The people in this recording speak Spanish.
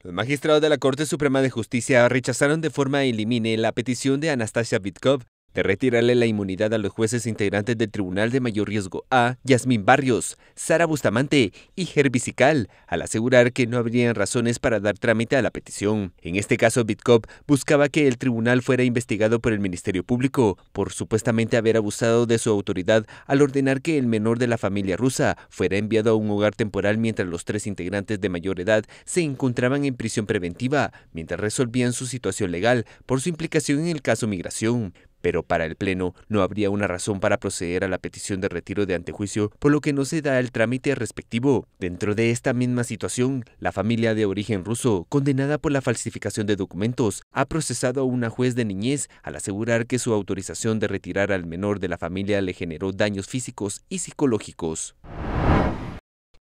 Los magistrados de la Corte Suprema de Justicia rechazaron de forma elimine la petición de Anastasia Vitkov de retirarle la inmunidad a los jueces integrantes del Tribunal de Mayor Riesgo A, Yasmín Barrios, Sara Bustamante y Herbicical, al asegurar que no habrían razones para dar trámite a la petición. En este caso, Bitcop buscaba que el tribunal fuera investigado por el Ministerio Público por supuestamente haber abusado de su autoridad al ordenar que el menor de la familia rusa fuera enviado a un hogar temporal mientras los tres integrantes de mayor edad se encontraban en prisión preventiva, mientras resolvían su situación legal por su implicación en el caso migración pero para el Pleno no habría una razón para proceder a la petición de retiro de antejuicio, por lo que no se da el trámite respectivo. Dentro de esta misma situación, la familia de origen ruso, condenada por la falsificación de documentos, ha procesado a una juez de niñez al asegurar que su autorización de retirar al menor de la familia le generó daños físicos y psicológicos.